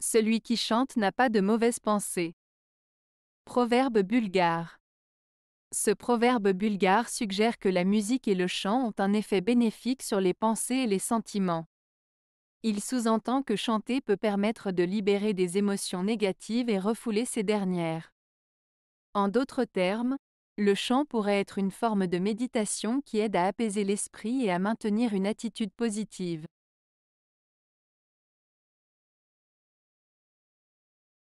Celui qui chante n'a pas de mauvaises pensées. Proverbe bulgare. Ce proverbe bulgare suggère que la musique et le chant ont un effet bénéfique sur les pensées et les sentiments. Il sous-entend que chanter peut permettre de libérer des émotions négatives et refouler ces dernières. En d'autres termes, le chant pourrait être une forme de méditation qui aide à apaiser l'esprit et à maintenir une attitude positive.